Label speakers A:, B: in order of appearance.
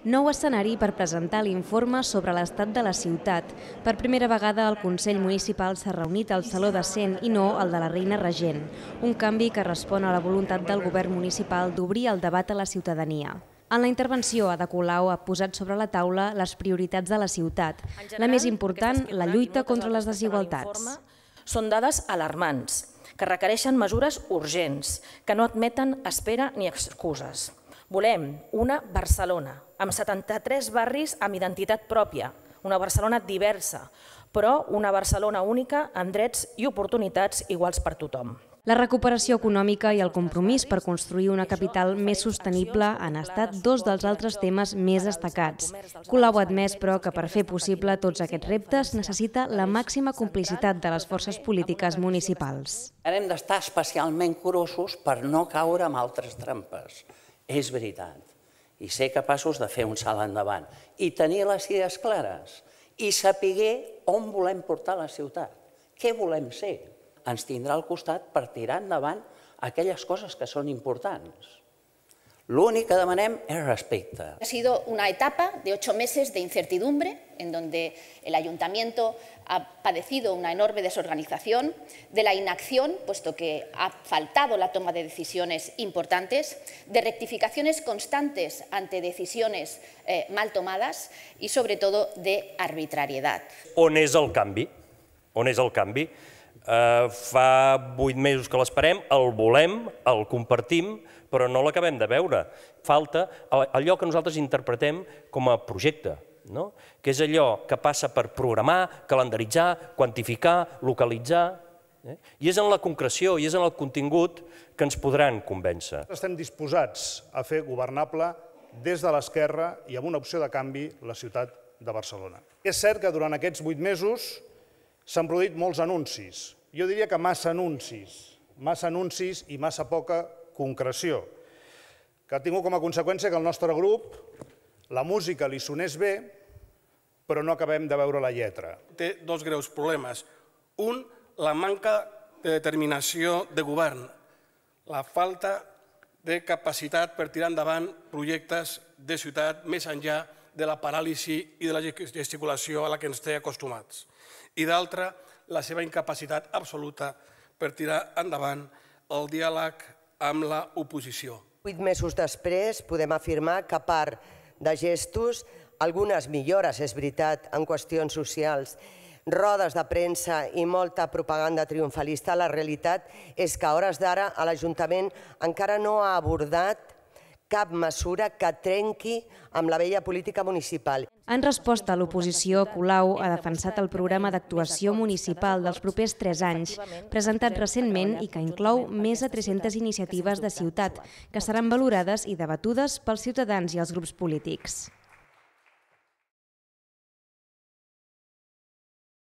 A: Nou escenari per presentar l'informe sobre l'estat de la ciutat. Per primera vegada el Consell Municipal s'ha reunit al Saló de Cent i no al de la Reina Regent, un canvi que respon a la voluntat del govern municipal d'obrir el debat a la ciutadania. En la intervenció, Ada Colau ha posat sobre la taula les prioritats de la ciutat. La més important, la lluita contra les desigualtats. Són dades alarmants, que requereixen mesures urgents, que no admeten espera ni excuses. Volem una Barcelona amb 73 barris amb identitat pròpia, una Barcelona diversa, però una Barcelona única amb drets i oportunitats iguals per tothom. La recuperació econòmica i el compromís per construir una capital més sostenible han estat dos dels altres temes més destacats. Colau ha admès, però, que per fer possible tots aquests reptes necessita la màxima complicitat de les forces polítiques municipals.
B: Hem d'estar especialment curosos per no caure en altres trampes. És veritat. I ser capaços de fer un salt endavant. I tenir les idees clares. I saber on volem portar la ciutat. Què volem ser. Ens tindrà al costat per tirar endavant aquelles coses que són importants. Lo único que demanem es respeto. Ha
A: sido una etapa de ocho meses de incertidumbre en donde el ayuntamiento ha padecido una enorme desorganización, de la inacción, puesto que ha faltado la toma de decisiones importantes, de rectificaciones constantes ante decisiones eh, mal tomadas y, sobre todo, de arbitrariedad.
C: On es el cambio? On es el cambio? Eh, fa vuit mesos que l'esperem, el volem, el compartim, però no l'acabem de veure. Falta allò que nosaltres interpretem com a projecte, no? que és allò que passa per programar, calendaritzar, quantificar, localitzar, Eh? I és en la concreció i és en el contingut que ens podran convèncer.
D: Estem disposats a fer governable des de l'esquerra i amb una opció de canvi la ciutat de Barcelona. És cert que durant aquests vuit mesos S'han produït molts anuncis. Jo diria que massa anuncis. Massa anuncis i massa poca concreció, que ha tingut com a conseqüència que el nostre grup la música li sonés bé, però no acabem de veure la lletra.
E: Té dos greus problemes. Un, la manca de determinació de govern, la falta de capacitat per tirar endavant projectes de ciutat més enllà de de la paràlisi i de la gesticulació a la que ens té acostumats. I d'altra, la seva incapacitat absoluta per tirar endavant el diàleg amb l'oposició.
F: Vuit mesos després podem afirmar que a part de gestos, algunes millores, és veritat, en qüestions socials, rodes de premsa i molta propaganda triomfalista, la realitat és que a hores d'ara l'Ajuntament encara no ha abordat cap mesura que trenqui amb la vella política municipal.
A: En resposta a l'oposició, Colau ha defensat el programa d'actuació municipal dels propers tres anys, presentat recentment i que inclou més de 300 iniciatives de ciutat, que seran valorades i debatudes pels ciutadans i els grups polítics.